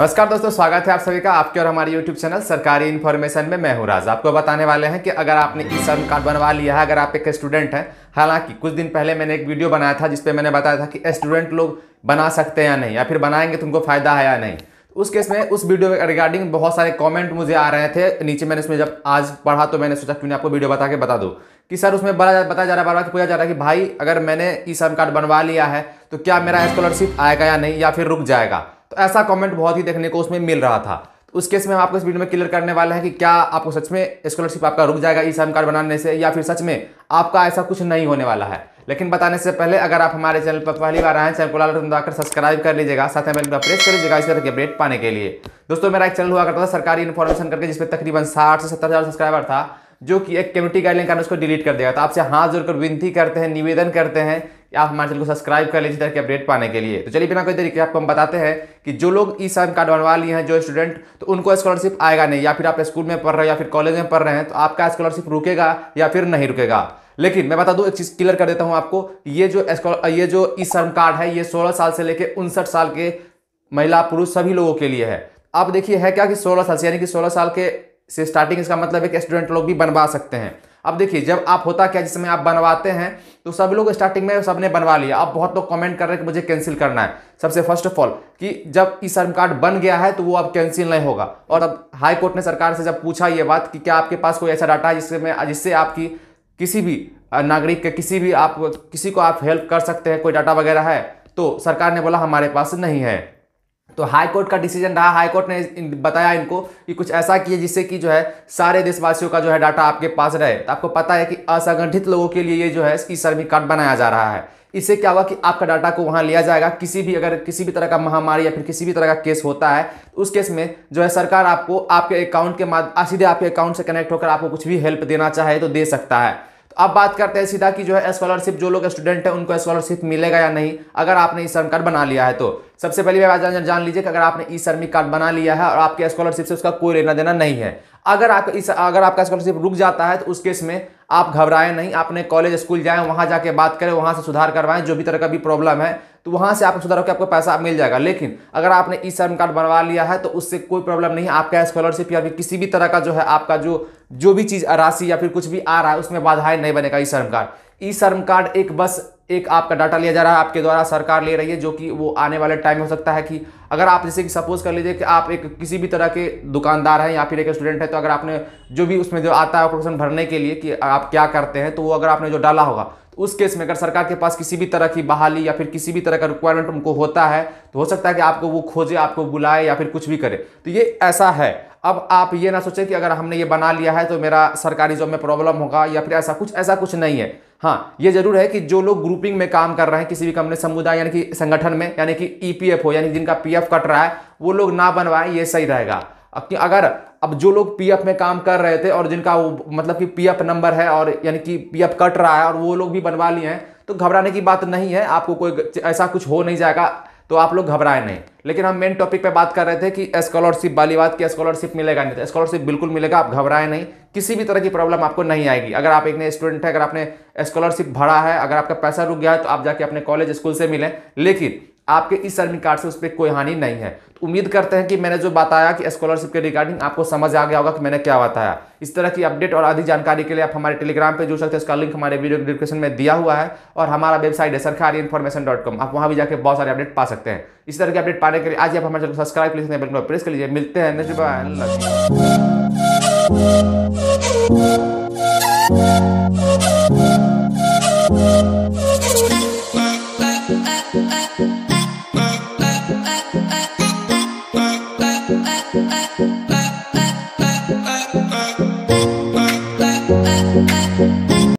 नमस्कार दोस्तों स्वागत है आप सभी का आपके और हमारे YouTube चैनल सरकारी इन्फॉर्मेशन में मैं हूँ राज आपको बताने वाले हैं कि अगर आपने ई श्रम कार्ड बनवा लिया है अगर आप एक स्टूडेंट हैं हालांकि कुछ दिन पहले मैंने एक वीडियो बनाया था जिसपे मैंने बताया था कि स्टूडेंट लोग बना सकते हैं या नहीं या फिर बनाएंगे तो उनको फायदा है या नहीं उस केस में उस वीडियो में रिगार्डिंग बहुत सारे कॉमेंट मुझे आ रहे थे नीचे मैंने उसमें जब आज पढ़ा तो मैंने सोचा क्यों आपको वीडियो बता के बता दो कि सर उसमें बड़ा बताया जा रहा है बार बार पूछा जा रहा है कि भाई अगर मैंने ई श्रम कार्ड बनवा लिया है तो क्या मेरा स्कॉलरशिप आएगा या नहीं या फिर रुक जाएगा तो ऐसा कमेंट बहुत ही देखने को उसमें मिल रहा था तो उस केस में हम आपको इस वीडियो में क्लियर करने वाले हैं कि क्या आपको सच में स्कॉलरशिप आपका रुक जाएगा ई कार्ड बनाने से या फिर सच में आपका ऐसा कुछ नहीं होने वाला है लेकिन बताने से पहले अगर आप हमारे चैनल पर पहली बार आए चैनल को लाल दाकर सब्सक्राइब कर लीजिएगा साथ में बेल प्रेस कर लीजिएगा इस तरह के अपडेट पाने के लिए दोस्तों मेरा एक चैनल हुआ करता था सरकारी इन्फॉर्मेशन करके जिसमें तकरीबन साठ से सत्तर हज़ार सब्सक्राइबर था जो कि एक कम्युनिटी गाइडलाइन कारण उसको डिलीट कर देगा तो आपसे हाथ जोड़कर विनती करते हैं निवेदन करते हैं आप हमारे चैनल को सब्सक्राइब कर लीजिए ताकि अपडेट पाने के लिए तो चलिए बिना कोई तरीके आपको हम बताते हैं कि जो लोग ई साइम कार्ड बनवा लिए हैं जो स्टूडेंट तो उनको स्कॉलरशिप आएगा नहीं या फिर आप स्कूल में पढ़ रहे हैं या फिर कॉलेज में पढ़ रहे हैं तो आपका स्कॉलरशिप रुकेगा या फिर नहीं रुकेगा लेकिन मैं बता दूँ एक चीज़ क्लियर कर देता हूँ आपको ये जो ये जो ई शर्म कार्ड है ये सोलह साल से लेकर उनसठ साल के महिला पुरुष सभी लोगों के लिए है आप देखिए है क्या कि सोलह साल से यानी कि सोलह साल के से स्टार्टिंग इसका मतलब है कि स्टूडेंट लोग भी बनवा सकते हैं अब देखिए जब आप होता क्या जिसमें आप बनवाते हैं तो सब लोग स्टार्टिंग में सबने बनवा लिया अब बहुत लोग कमेंट कर रहे हैं कि मुझे कैंसिल करना है सबसे फर्स्ट ऑफ ऑल कि जब ई श्रम कार्ड बन गया है तो वो अब कैंसिल नहीं होगा और अब हाई कोर्ट ने सरकार से जब पूछा ये बात कि क्या आपके पास कोई ऐसा डाटा है जिससे जिससे आपकी किसी भी नागरिक के किसी भी आप किसी को आप हेल्प कर सकते हैं कोई डाटा वगैरह है तो सरकार ने बोला हमारे पास नहीं है तो हाई कोर्ट का डिसीजन रहा हाई कोर्ट ने बताया इनको कि कुछ ऐसा किए जिससे कि जो है सारे देशवासियों का जो है डाटा आपके पास रहे तो आपको पता है कि असंगठित लोगों के लिए ये जो है ई श्रमिक कार्ड बनाया जा रहा है इससे क्या हुआ कि आपका डाटा को वहाँ लिया जाएगा किसी भी अगर किसी भी तरह का महामारी या फिर किसी भी तरह का केस होता है तो उस केस में जो है सरकार आपको आपके अकाउंट के माध्यम सीधे आपके अकाउंट से कनेक्ट होकर आपको कुछ भी हेल्प देना चाहे तो दे सकता है तो अब बात करते हैं सीधा कि जो है स्कॉलरशिप जो लोग स्टूडेंट हैं उनको स्कॉलरशिप मिलेगा या नहीं अगर आपने ई श्रम कार्ड बना लिया है तो सबसे पहले बात जान, जान लीजिए कि अगर आपने ई श्रमिक कार्ड बना लिया है और आपके स्कॉलरशिप से उसका कोई लेना देना नहीं है अगर आप इस अगर आपका स्कॉलरशिप रुक जाता है तो उस केस में आप घबराएं नहीं आपने कॉलेज स्कूल जाएं वहाँ जाके बात करें वहां से सुधार करवाएं जो भी तरह का भी प्रॉब्लम है तो वहाँ से आप सुधार होकर आपको पैसा मिल जाएगा लेकिन अगर आपने ई श्रम कार्ड बनवा लिया है तो उससे कोई प्रॉब्लम नहीं है आपका स्कॉलरशिप या फिर किसी भी तरह का जो है आपका जो जो भी चीज़ राशि या फिर कुछ भी आ रहा है उसमें बाधाएं नहीं बनेगा ई श्रम कार्ड ई श्रम कार्ड एक बस एक आपका डाटा लिया जा रहा है आपके द्वारा सरकार ले रही है जो कि वो आने वाले टाइम में हो सकता है कि अगर आप जैसे कि सपोज कर लीजिए कि आप एक किसी भी तरह के दुकानदार हैं या फिर एक स्टूडेंट है तो अगर आपने जो भी उसमें जो आता है ऑपरेशन भरने के लिए कि आप क्या करते हैं तो वो अगर आपने जो डाला होगा तो उस केस में अगर सरकार के पास किसी भी तरह की बहाली या फिर किसी भी तरह का रिक्वायरमेंट उनको होता है तो हो सकता है कि आपको वो खोजे आपको बुलाए या फिर कुछ भी करे तो ये ऐसा है अब आप ये ना सोचें कि अगर हमने ये बना लिया है तो मेरा सरकारी जॉब में प्रॉब्लम होगा या फिर ऐसा कुछ ऐसा कुछ नहीं है हाँ ये जरूर है कि जो लोग ग्रुपिंग में काम कर रहे हैं किसी भी कंपनी समुदाय यानी कि संगठन में यानी कि ईपीएफ e हो यानी जिनका पीएफ कट रहा है वो लोग ना बनवाएं ये सही रहेगा अगर अब जो लोग पीएफ में काम कर रहे थे और जिनका वो मतलब कि पीएफ नंबर है और यानी कि पीएफ कट रहा है और वो लोग भी बनवा लिए हैं तो घबराने की बात नहीं है आपको कोई ऐसा कुछ हो नहीं जाएगा तो आप लोग घबराए नहीं लेकिन हम मेन टॉपिक पे बात कर रहे थे कि स्कॉलरशिप वाली बात की स्कॉलरशिप मिलेगा नहीं तो स्कॉलरशिप बिल्कुल मिलेगा आप घबराए नहीं किसी भी तरह की प्रॉब्लम आपको नहीं आएगी अगर आप एक नए स्टूडेंट है अगर आपने स्कॉलरशिप भरा है अगर आपका पैसा रुक गया है तो आप जाके अपने कॉलेज स्कूल से मिलें लेकिन आपके इस एडमिट कार्ड से उस पर कोई हानि नहीं है तो उम्मीद करते हैं कि मैंने जो बताया कि स्कॉलरशिप के रिगार्डिंग आपको समझ आ गया होगा कि मैंने क्या बताया इस तरह की अपडेट और अधिक जानकारी के लिए आप हमारे टेलीग्राम पे जुड़ सकते हैं उसका लिंक हमारे वीडियो डिस्क्रिप्शन में दिया हुआ है और हमारा वेबसाइट है सरकारी इन्फॉर्मेशन डॉट कॉम आप वहाँ भी जाकर बहुत सारे अपडेट पा सकते हैं इस तरह की अपडेट पाने के लिए आज आप हमारे चैनल सब्सक्राइब कर प्रेस कर लीजिए मिलते हैं